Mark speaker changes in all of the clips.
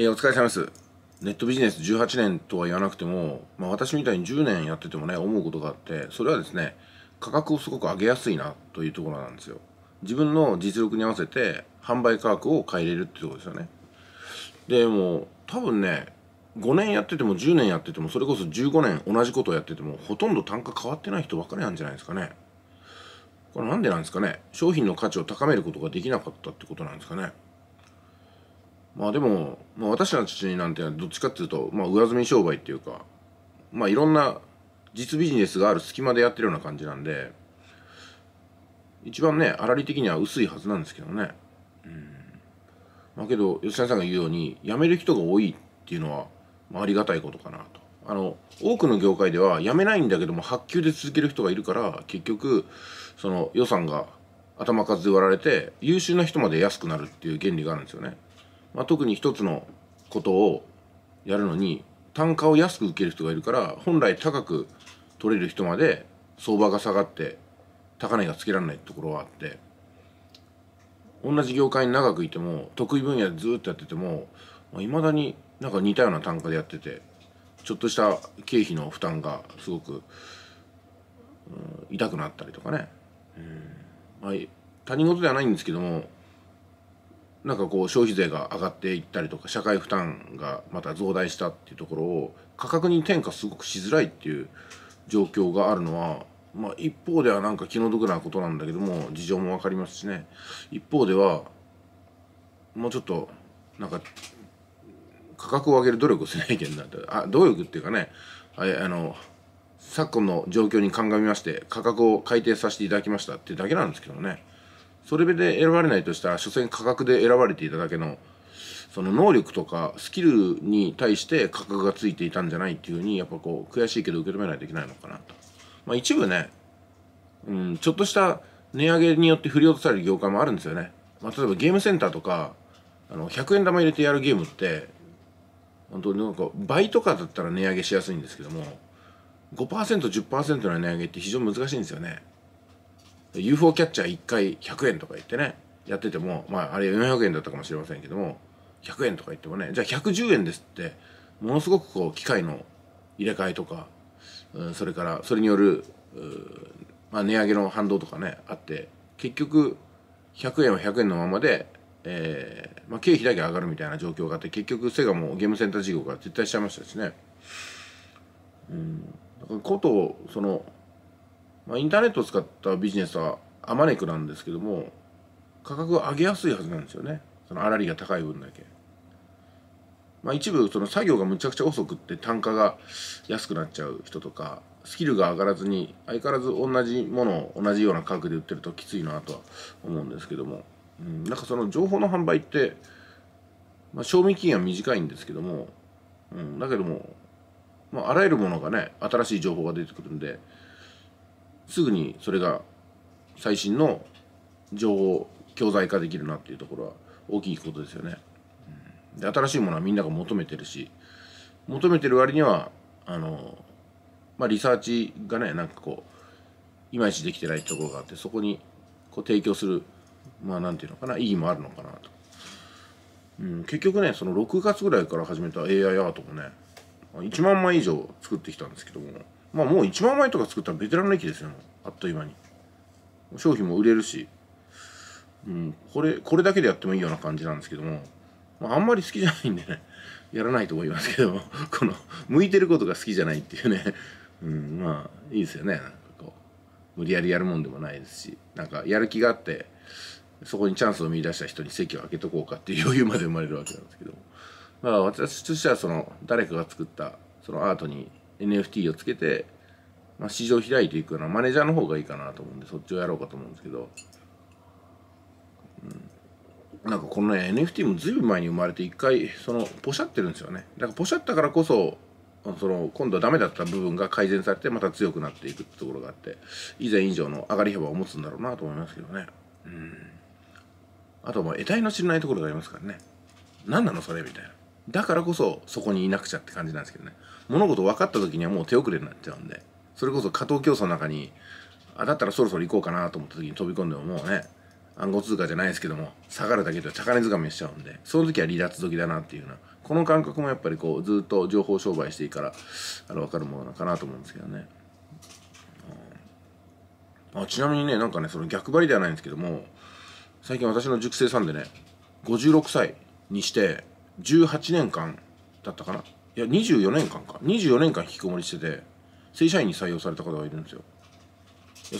Speaker 1: えー、お疲れ様です。ネットビジネス18年とは言わなくても、まあ、私みたいに10年やっててもね、思うことがあって、それはですね、価格をすごく上げやすいなというところなんですよ。自分の実力に合わせて販売価格を変えれるってとこですよね。でも多分ね、5年やってても10年やってても、それこそ15年同じことをやってても、ほとんど単価変わってない人ばかりなんじゃないですかね。これなんでなんですかね。商品の価値を高めることができなかったってことなんですかね。まあでも、まあ、私たちなんてどっちかっていうと、まあ、上積み商売っていうか、まあ、いろんな実ビジネスがある隙間でやってるような感じなんで一番ね粗利的には薄いはずなんですけどねうんまあけど吉谷さんが言うように辞める人が多いっていうのは、まあ、ありがたいことかなとあの多くの業界では辞めないんだけども発給で続ける人がいるから結局その予算が頭数で割られて優秀な人まで安くなるっていう原理があるんですよねまあ、特に一つのことをやるのに単価を安く受ける人がいるから本来高く取れる人まで相場が下がって高値がつけられないところはあって同じ業界に長くいても得意分野でずっとやっててもいまあ、だになんか似たような単価でやっててちょっとした経費の負担がすごく、うん、痛くなったりとかね、うんまあ、他人事ではないんですけどもなんかこう消費税が上がっていったりとか社会負担がまた増大したっていうところを価格に転嫁すごくしづらいっていう状況があるのは、まあ、一方ではなんか気の毒なことなんだけども事情も分かりますしね一方ではもうちょっとなんか価格を上げる努力をしないけなあ努力っていうかねああの昨今の状況に鑑みまして価格を改定させていただきましたっていうだけなんですけどね。それで選ばれないとしたら所詮価格で選ばれていただけのその能力とかスキルに対して価格がついていたんじゃないっていうふうにやっぱこう悔しいけど受け止めないといけないのかなと。まあ、一部ね、うん、ちょっとした値上げによって振り落とされる業界もあるんですよね。まあ、例えばゲームセンターとかあの100円玉入れてやるゲームって本当になんか倍とかだったら値上げしやすいんですけども 5%10% の値上げって非常に難しいんですよね。UFO キャッチャー1回100円とか言ってねやっててもまああれ400円だったかもしれませんけども100円とか言ってもねじゃあ110円ですってものすごくこう機械の入れ替えとか、うん、それからそれによる、まあ、値上げの反動とかねあって結局100円は100円のままで、えーまあ、経費だけ上がるみたいな状況があって結局セガもゲームセンター事業が絶撤退しちゃいましたしね。うん、だからことそのまあ、インターネットを使ったビジネスはあまねくなんですけども価格を上げやすいはずなんですよねその粗利が高い分だけ、まあ、一部その作業がむちゃくちゃ遅くって単価が安くなっちゃう人とかスキルが上がらずに相変わらず同じものを同じような価格で売ってるときついなとは思うんですけども、うん、なんかその情報の販売って、まあ、賞味期限は短いんですけども、うん、だけども、まあ、あらゆるものがね新しい情報が出てくるんですぐにそれが最新の情報教材化できるなっていうところは大きいことですよね。で新しいものはみんなが求めてるし求めてる割にはあの、まあ、リサーチがねなんかこういまいちできてないところがあってそこにこう提供するまあなんていうのかな意義もあるのかなと、うん、結局ねその6月ぐらいから始めた AI アートもね1万枚以上作ってきたんですけどもまあもう1万枚とか作ったらベテランの駅ですよ、あっという間に。商品も売れるし、うん、これ、これだけでやってもいいような感じなんですけども、まあ、あんまり好きじゃないんでね、やらないと思いますけども、この、向いてることが好きじゃないっていうね、うん、まあ、いいですよね。なんかこう、無理やりやるもんでもないですし、なんか、やる気があって、そこにチャンスを見出した人に席を空けとこうかっていう余裕まで生まれるわけなんですけどまあ私としてはその誰かが作ったそのアートに NFT をつけて、まあ、市場を開いていくようなマネージャーの方がいいかなと思うんでそっちをやろうかと思うんですけど、うん、なんかこのね NFT もずいぶん前に生まれて一回そのポシャってるんですよねだからポシャったからこそその今度はダメだった部分が改善されてまた強くなっていくってところがあって以前以上の上がり幅を持つんだろうなと思いますけどねうんあともう得体の知らないところがありますからね何なのそれみたいなだからこそそこにいなくちゃって感じなんですけどね物事分かった時にはもう手遅れになっちゃうんでそれこそ加藤競争の中にあだったらそろそろ行こうかなと思った時に飛び込んでももうね暗号通貨じゃないですけども下がるだけでは高値掴みしちゃうんでその時は離脱時だなっていうようなこの感覚もやっぱりこうずっと情報商売していいからあの分かるものかなと思うんですけどね、うん、あちなみにねなんかねその逆張りではないんですけども最近私の塾生さんでね56歳にして18年間だったかないや24年間か24年間引きこもりしてて正社員に採用された方がいるんですよ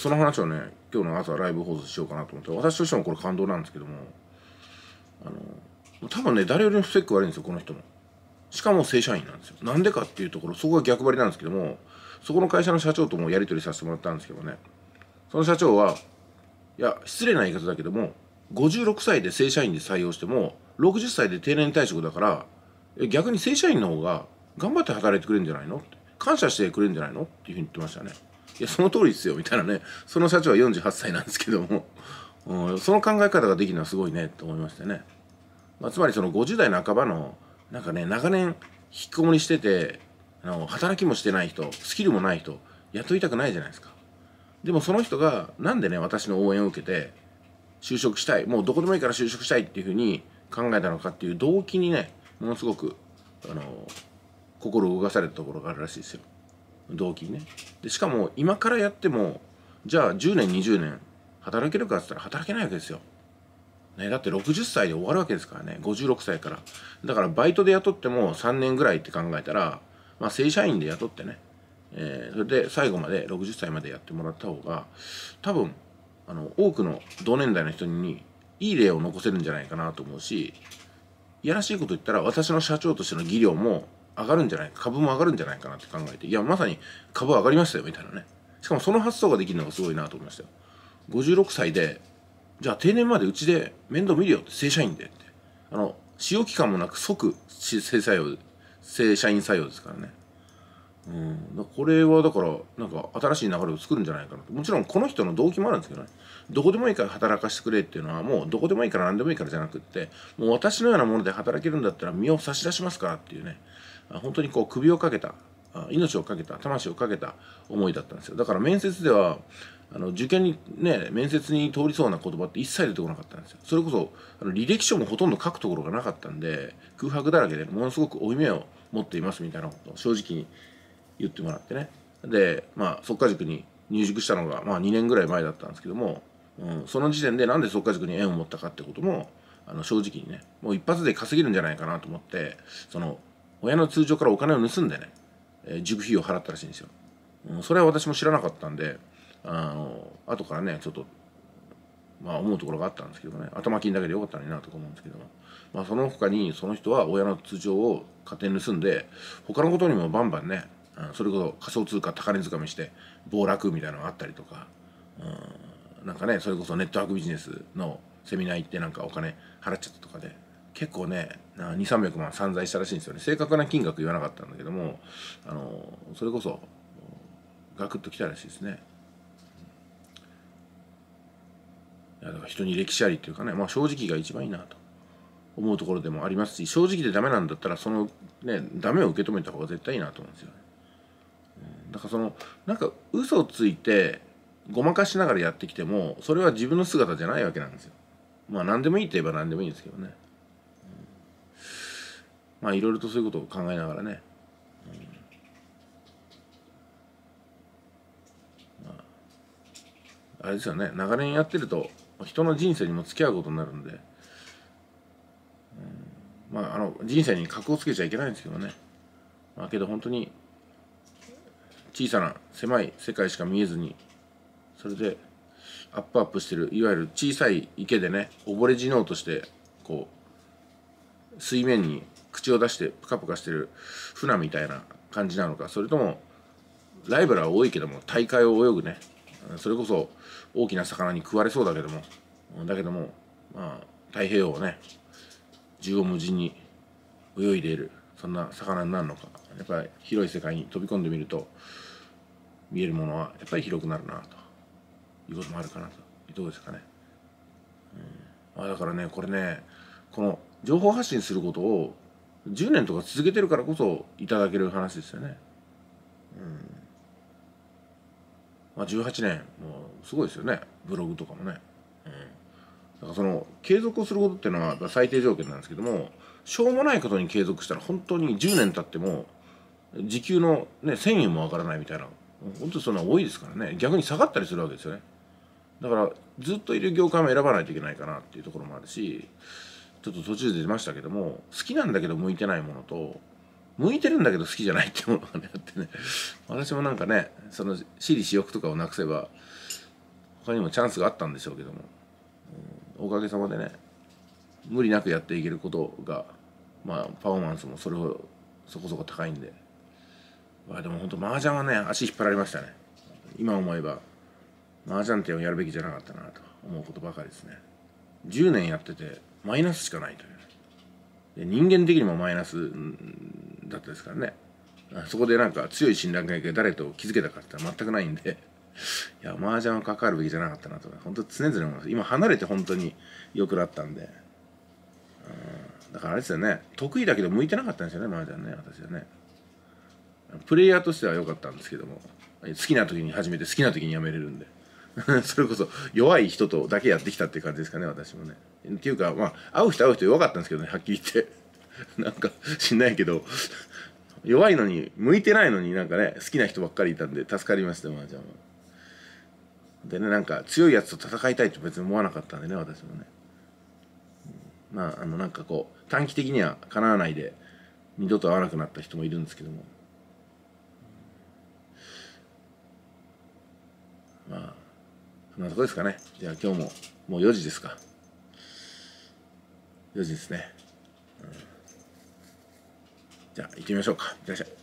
Speaker 1: その話をね今日の朝ライブ放送しようかなと思って私としてもこれ感動なんですけどもあの多分ね誰よりもスペック悪いんですよこの人もしかも正社員なんですよなんでかっていうところそこが逆張りなんですけどもそこの会社の社長ともやり取りさせてもらったんですけどねその社長はいや失礼な言い方だけども56歳で正社員で採用しても60歳で定年退職だから逆に正社員の方が頑張って働いてくれるんじゃないの感謝してくれるんじゃないのっていうふうに言ってましたねいやその通りですよみたいなねその社長は48歳なんですけども、うん、その考え方ができるのはすごいねと思いましてね、まあ、つまりその50代半ばのなんかね長年引きこもりしててあの働きもしてない人スキルもない人雇いたくないじゃないですかでもその人がなんでね私の応援を受けて就職したいもうどこでもいいから就職したいっていうふうに考えたのかっていう動機にねものすごくあの心動かされたところがあるらしいですよ動機にねでしかも今からやってもじゃあ10年20年働けるかっつったら働けないわけですよ、ね、だって60歳で終わるわけですからね56歳からだからバイトで雇っても3年ぐらいって考えたら、まあ、正社員で雇ってね、えー、それで最後まで60歳までやってもらった方が多分あの多くの同年代の人にいい例を残せるんじゃないかなと思うしいやらしいこと言ったら私の社長としての技量も上がるんじゃない株も上がるんじゃないかなって考えていやまさに株は上がりましたよみたいなねしかもその発想ができるのがすごいなと思いましたよ56歳でじゃあ定年までうちで面倒見るよって正社員でってあの使用期間もなく即正社員採用ですからねうん、これはだからなんか新しい流れを作るんじゃないかなともちろんこの人の動機もあるんですけどねどこでもいいから働かせてくれっていうのはもうどこでもいいから何でもいいからじゃなくってもう私のようなもので働けるんだったら身を差し出しますからっていうね本当にこう首をかけた命をかけた魂をかけた思いだったんですよだから面接ではあの受験にね面接に通りそうな言葉って一切出てこなかったんですよそれこそあの履歴書もほとんど書くところがなかったんで空白だらけでものすごく負い目を持っていますみたいなことを正直に言ってもらってねでまあ即家塾に入塾したのが、まあ、2年ぐらい前だったんですけども、うん、その時点でなんで即家塾に縁を持ったかってこともあの正直にねもう一発で稼げるんじゃないかなと思ってその親の通帳からお金を盗んでね、えー、塾費を払ったらしいんですよ、うん、それは私も知らなかったんであの後からねちょっとまあ思うところがあったんですけどね頭金だけでよかったのになとか思うんですけども、まあ、その他にその人は親の通帳を勝手に盗んで他のことにもバンバンねそれこそ仮想通貨高値掴みして暴落みたいなのがあったりとか、うん、なんかねそれこそネットワークビジネスのセミナー行ってなんかお金払っちゃったとかで結構ね2300万散財したらしいんですよね正確な金額言わなかったんだけどもあのそれこそガクッときたらしいですね。人に歴史ありっていうかね、まあ、正直が一番いいなと思うところでもありますし正直でダメなんだったらそのねダメを受け止めた方が絶対いいなと思うんですよね。だからそのなんか嘘をついてごまかしながらやってきてもそれは自分の姿じゃないわけなんですよまあ何でもいいといえば何でもいいんですけどね、うん、まあいろいろとそういうことを考えながらね、うんまあ、あれですよね長年やってると人の人生にも付き合うことになるんで、うん、まああの人生に格をつけちゃいけないんですけどねまあけど本当に小さな狭い世界しか見えずにそれでアップアップしてるいわゆる小さい池でね溺れ地のとしてこう水面に口を出してプカプカしてる船みたいな感じなのかそれともライバルは多いけども大海を泳ぐねそれこそ大きな魚に食われそうだけどもだけどもまあ太平洋をね縦横無尽に泳いでいるそんな魚になるのかやっぱり広い世界に飛び込んでみると見えるものはやっぱり広くなるなということもあるかなとどうですかね、うん、あだからねこれねこの情報発信することを10年とか続けてるからこそいただける話ですよね、うんまあ、18年もうすごいですよねブログとかもね、うん、だからその継続をすることっていうのは最低条件なんですけどもしょうもないことに継続したら本当に10年経っても時給の、ね、1,000円も上がらないみたいな本とそんな多いですからね逆に下がったりするわけですよねだからずっといる業界も選ばないといけないかなっていうところもあるしちょっと途中で出ましたけども好きなんだけど向いてないものと向いてるんだけど好きじゃないっていうものがねあってね 私もなんかねその私利私欲とかをなくせば他にもチャンスがあったんでしょうけども、うん、おかげさまでね無理なくやっていけることがまあパフォーマンスもそれほどそこそこ高いんで。あでも本当麻雀はね足引っ張られましたね今思えば麻雀店をやるべきじゃなかったなと思うことばかりですね10年やっててマイナスしかないという、人間的にもマイナスだったですからねそこでなんか強い信頼関係誰と気付けたかって全くないんでいや麻雀は関わるべきじゃなかったなと本当常々思います今離れて本当に良くなったんで、うん、だからあれですよね得意だけど向いてなかったんですよね麻雀ね私はねプレイヤーとしては良かったんですけども好きな時に始めて好きな時にやめれるんで それこそ弱い人とだけやってきたって感じですかね私もねっていうかまあ会う人会う人弱かったんですけどねはっきり言って なんか知んないけど弱いのに向いてないのになんかね好きな人ばっかりいたんで助かりましたマージャンはでねなんか強いやつと戦いたいと別に思わなかったんでね私もねまああのなんかこう短期的にはかなわないで二度と会わなくなった人もいるんですけどもなとこですかね。じゃあ今日も、もう4時ですか。4時ですね。うん、じゃあ行ってみましょうか。いらっしゃい。